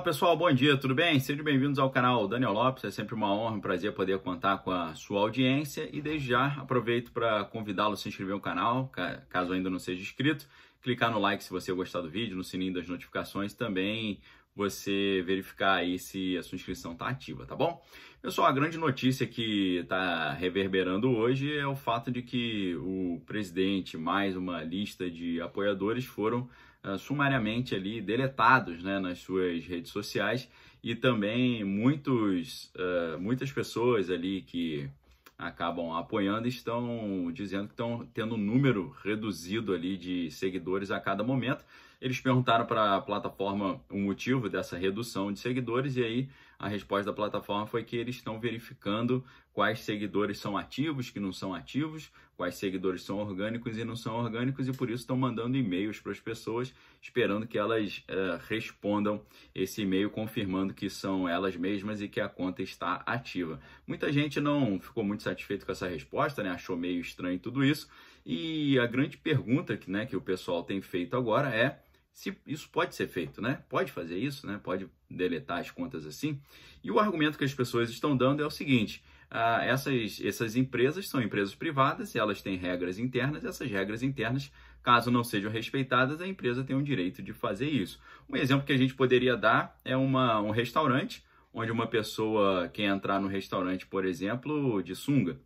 Fala pessoal, bom dia, tudo bem? Sejam bem-vindos ao canal Daniel Lopes. É sempre uma honra, um prazer poder contar com a sua audiência e desde já aproveito para convidá-lo a se inscrever no canal, caso ainda não seja inscrito, clicar no like se você gostar do vídeo, no sininho das notificações também você verificar aí se a sua inscrição está ativa, tá bom? Pessoal, a grande notícia que está reverberando hoje é o fato de que o presidente mais uma lista de apoiadores foram ah, sumariamente ali deletados né, nas suas redes sociais e também muitos, uh, muitas pessoas ali que acabam apoiando estão dizendo que estão tendo um número reduzido ali de seguidores a cada momento. Eles perguntaram para a plataforma o motivo dessa redução de seguidores e aí a resposta da plataforma foi que eles estão verificando quais seguidores são ativos, que não são ativos, quais seguidores são orgânicos e não são orgânicos e por isso estão mandando e-mails para as pessoas esperando que elas eh, respondam esse e-mail confirmando que são elas mesmas e que a conta está ativa. Muita gente não ficou muito satisfeito com essa resposta, né? achou meio estranho tudo isso. E a grande pergunta que, né, que o pessoal tem feito agora é se isso pode ser feito, né? Pode fazer isso, né? Pode deletar as contas assim. E o argumento que as pessoas estão dando é o seguinte: ah, essas, essas empresas são empresas privadas, elas têm regras internas, e essas regras internas, caso não sejam respeitadas, a empresa tem o direito de fazer isso. Um exemplo que a gente poderia dar é uma, um restaurante, onde uma pessoa quer entrar no restaurante, por exemplo, de sunga.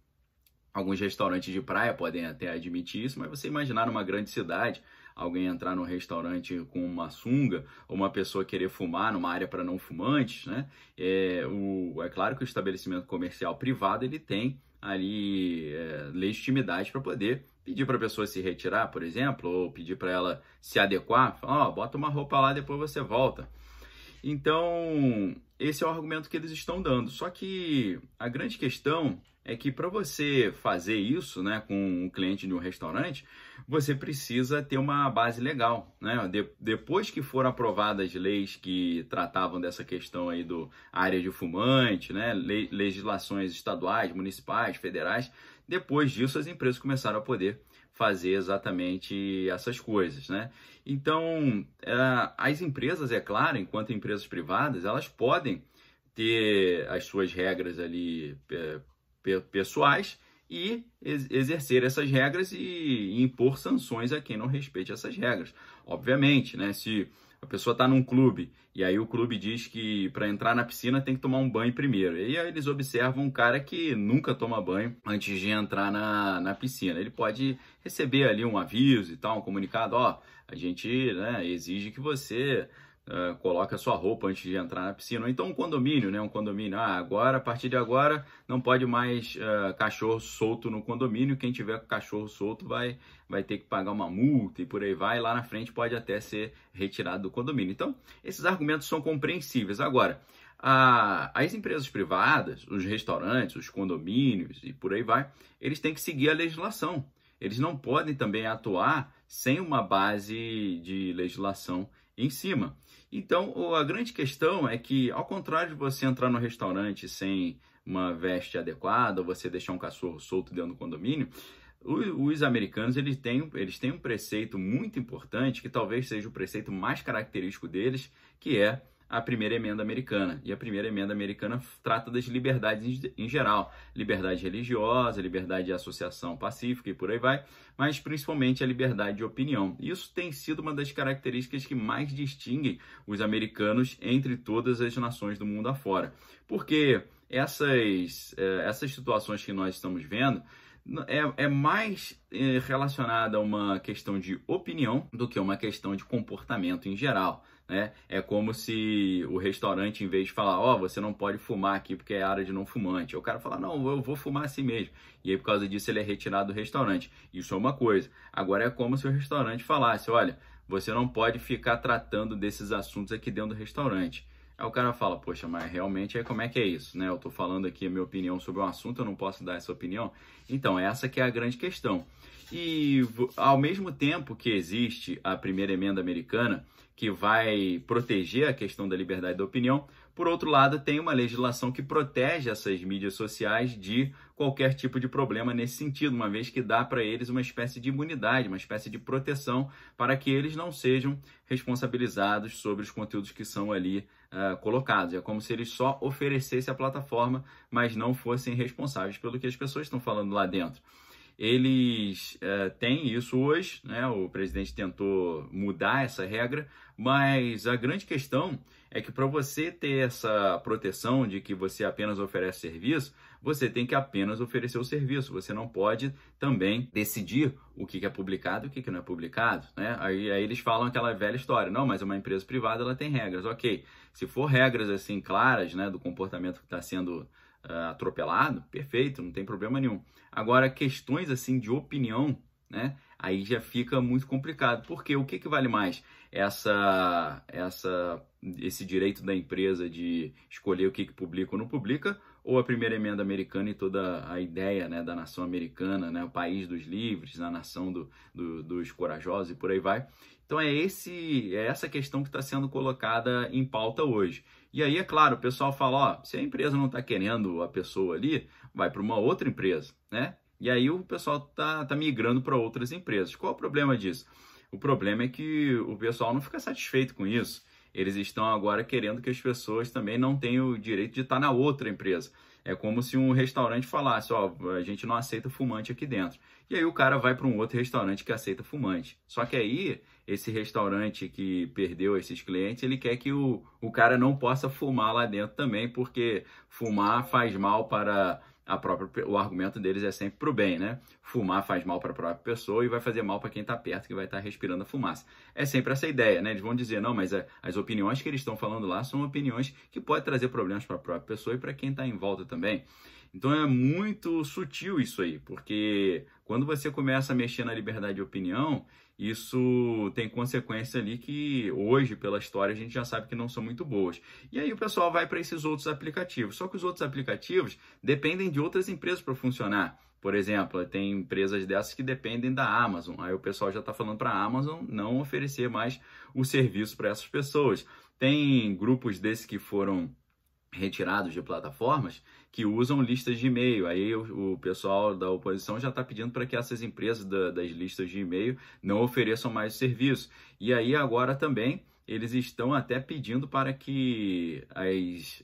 Alguns restaurantes de praia podem até admitir isso, mas você imaginar uma grande cidade, alguém entrar num restaurante com uma sunga, ou uma pessoa querer fumar numa área para não fumantes, né? É, o, é claro que o estabelecimento comercial privado ele tem ali é, legitimidade para poder pedir para a pessoa se retirar, por exemplo, ou pedir para ela se adequar, ó, oh, bota uma roupa lá, depois você volta. Então, esse é o argumento que eles estão dando. Só que a grande questão é que para você fazer isso né, com um cliente de um restaurante, você precisa ter uma base legal. Né? De, depois que foram aprovadas leis que tratavam dessa questão aí do área de fumante, né, le, legislações estaduais, municipais, federais, depois disso as empresas começaram a poder fazer exatamente essas coisas, né? Então, é, as empresas, é claro, enquanto empresas privadas, elas podem ter as suas regras ali é, pessoais e exercer essas regras e impor sanções a quem não respeite essas regras. Obviamente, né? Se a pessoa está num clube e aí o clube diz que para entrar na piscina tem que tomar um banho primeiro. E aí eles observam um cara que nunca toma banho antes de entrar na, na piscina. Ele pode receber ali um aviso e tal, um comunicado, ó, a gente né, exige que você uh, coloca sua roupa antes de entrar na piscina. Ou então um condomínio, né? Um condomínio. Ah, agora, a partir de agora, não pode mais uh, cachorro solto no condomínio. Quem tiver cachorro solto vai, vai ter que pagar uma multa e por aí vai. Lá na frente pode até ser retirado do condomínio. Então, esses argumentos são compreensíveis. Agora, a, as empresas privadas, os restaurantes, os condomínios e por aí vai, eles têm que seguir a legislação. Eles não podem também atuar sem uma base de legislação em cima. Então, a grande questão é que, ao contrário de você entrar no restaurante sem uma veste adequada, ou você deixar um cachorro solto dentro do condomínio, os americanos eles têm, eles têm um preceito muito importante, que talvez seja o preceito mais característico deles, que é a primeira emenda americana. E a primeira emenda americana trata das liberdades em geral, liberdade religiosa, liberdade de associação pacífica e por aí vai, mas principalmente a liberdade de opinião. Isso tem sido uma das características que mais distinguem os americanos entre todas as nações do mundo afora. Porque essas, é, essas situações que nós estamos vendo é, é, mais é, relacionada a uma questão de opinião do que uma questão de comportamento em geral né? É como se o restaurante, em vez de falar, ó, oh, você não pode fumar aqui porque é área de não fumante, o cara fala, não, eu vou fumar assim mesmo. E aí, por causa disso, ele é retirado do restaurante. Isso é uma coisa. Agora é como se o restaurante falasse, olha, você não pode ficar tratando desses assuntos aqui dentro do restaurante. Aí o cara fala, poxa, mas realmente aí como é que é isso, né? Eu tô falando aqui a minha opinião sobre um assunto, eu não posso dar essa opinião. Então, essa que é a grande questão. E ao mesmo tempo que existe a primeira emenda americana, que vai proteger a questão da liberdade da opinião, por outro lado, tem uma legislação que protege essas mídias sociais de qualquer tipo de problema nesse sentido, uma vez que dá para eles uma espécie de imunidade, uma espécie de proteção para que eles não sejam responsabilizados sobre os conteúdos que são ali uh, colocados. É como se eles só oferecessem a plataforma, mas não fossem responsáveis pelo que as pessoas estão falando lá dentro eles é, têm isso hoje, né? O presidente tentou mudar essa regra, mas a grande questão é que para você ter essa proteção de que você apenas oferece serviço, você tem que apenas oferecer o serviço. Você não pode também decidir o que é publicado e o que não é publicado. Né? Aí, aí, eles falam aquela velha história: não, mas uma empresa privada ela tem regras. Ok, se for regras assim claras né, do comportamento que está sendo uh, atropelado, perfeito, não tem problema nenhum. Agora, questões assim de opinião, né? Aí já fica muito complicado, porque o que, que vale mais? Essa, essa, esse direito da empresa de escolher o que, que publica ou não publica, ou a primeira emenda americana e toda a ideia né, da nação americana, né, o país dos livres, a nação do, do, dos corajosos e por aí vai. Então é, esse, é essa questão que está sendo colocada em pauta hoje. E aí, é claro, o pessoal fala, ó, se a empresa não está querendo a pessoa ali, vai para uma outra empresa, né? E aí o pessoal está tá migrando para outras empresas. Qual é o problema disso? O problema é que o pessoal não fica satisfeito com isso. Eles estão agora querendo que as pessoas também não tenham o direito de estar tá na outra empresa. É como se um restaurante falasse, ó, a gente não aceita fumante aqui dentro. E aí o cara vai para um outro restaurante que aceita fumante. Só que aí esse restaurante que perdeu esses clientes, ele quer que o, o cara não possa fumar lá dentro também, porque fumar faz mal para a própria, o argumento deles é sempre para o bem, né? Fumar faz mal para a própria pessoa e vai fazer mal para quem está perto, que vai estar tá respirando a fumaça. É sempre essa ideia, né? Eles vão dizer, não, mas a, as opiniões que eles estão falando lá são opiniões que podem trazer problemas para a própria pessoa e para quem está em volta também. Então é muito sutil isso aí, porque quando você começa a mexer na liberdade de opinião, isso tem consequência ali que hoje, pela história, a gente já sabe que não são muito boas. E aí o pessoal vai para esses outros aplicativos. Só que os outros aplicativos dependem de outras empresas para funcionar. Por exemplo, tem empresas dessas que dependem da Amazon. Aí o pessoal já está falando para a Amazon não oferecer mais o serviço para essas pessoas. Tem grupos desses que foram retirados de plataformas que usam listas de e-mail. Aí o, o pessoal da oposição já está pedindo para que essas empresas da, das listas de e-mail não ofereçam mais serviço. E aí agora também eles estão até pedindo para que as,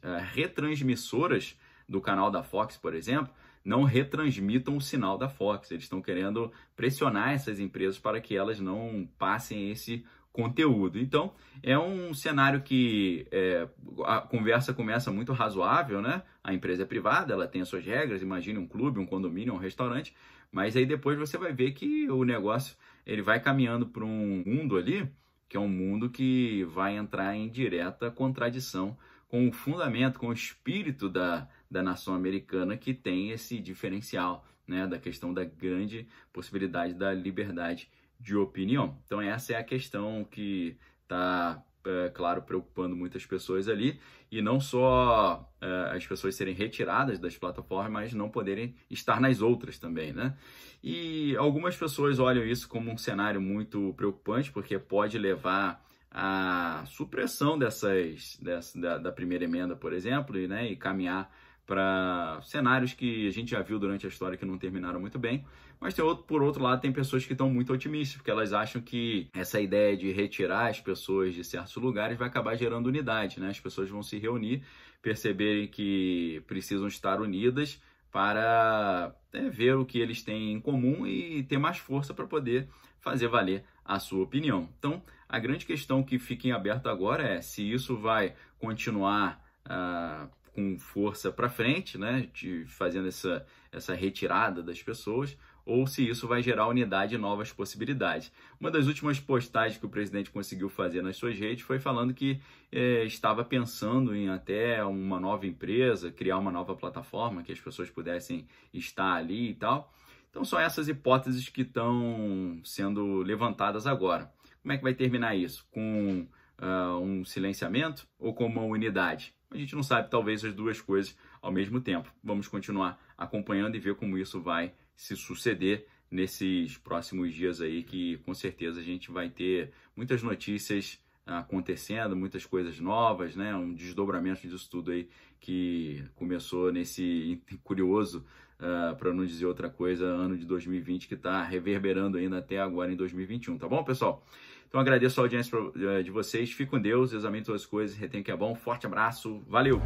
as eh, retransmissoras do canal da Fox, por exemplo, não retransmitam o sinal da Fox. Eles estão querendo pressionar essas empresas para que elas não passem esse conteúdo. Então, é um cenário que é, a conversa começa muito razoável, né? A empresa é privada, ela tem as suas regras, imagine um clube, um condomínio, um restaurante, mas aí depois você vai ver que o negócio ele vai caminhando para um mundo ali, que é um mundo que vai entrar em direta contradição com o fundamento, com o espírito da, da nação americana que tem esse diferencial, né? Da questão da grande possibilidade da liberdade de opinião. Então, essa é a questão que está, é, claro, preocupando muitas pessoas ali. E não só é, as pessoas serem retiradas das plataformas, mas não poderem estar nas outras também, né? E algumas pessoas olham isso como um cenário muito preocupante, porque pode levar à supressão dessas, dessa, da, da primeira emenda, por exemplo, e, né, e caminhar para cenários que a gente já viu durante a história que não terminaram muito bem. Mas tem outro, por outro lado, tem pessoas que estão muito otimistas, porque elas acham que essa ideia de retirar as pessoas de certos lugares vai acabar gerando unidade, né? As pessoas vão se reunir, perceberem que precisam estar unidas para é, ver o que eles têm em comum e ter mais força para poder fazer valer a sua opinião. Então, a grande questão que fica em aberto agora é se isso vai continuar. Uh, com força para frente, né, de, fazendo essa, essa retirada das pessoas, ou se isso vai gerar unidade e novas possibilidades. Uma das últimas postagens que o presidente conseguiu fazer nas suas redes foi falando que é, estava pensando em até uma nova empresa, criar uma nova plataforma que as pessoas pudessem estar ali e tal. Então são essas hipóteses que estão sendo levantadas agora. Como é que vai terminar isso? Com uh, um silenciamento ou com uma unidade? A gente não sabe, talvez, as duas coisas ao mesmo tempo. Vamos continuar acompanhando e ver como isso vai se suceder nesses próximos dias aí, que com certeza a gente vai ter muitas notícias ah, acontecendo, muitas coisas novas, né? Um desdobramento disso tudo aí que começou nesse curioso, uh, ah, para não dizer outra coisa, ano de 2020 que está reverberando ainda até agora em 2021, tá bom, pessoal? Então agradeço a audiência eh, de vocês. Fico com Deus, examine todas as coisas, retenho que é bom. Forte abraço, valeu!